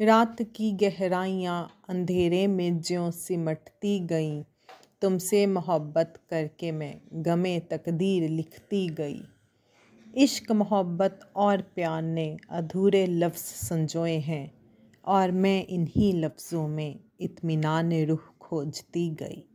रात की गहराइयाँ अंधेरे में ज्यों सिमटती गईं तुमसे मोहब्बत करके मैं गमे तकदीर लिखती गई इश्क मोहब्बत और प्यार ने अधूरे लफ्ज़ संजोए हैं और मैं इन्हीं लफ्ज़ों में इत्मीनान रूह खोजती गई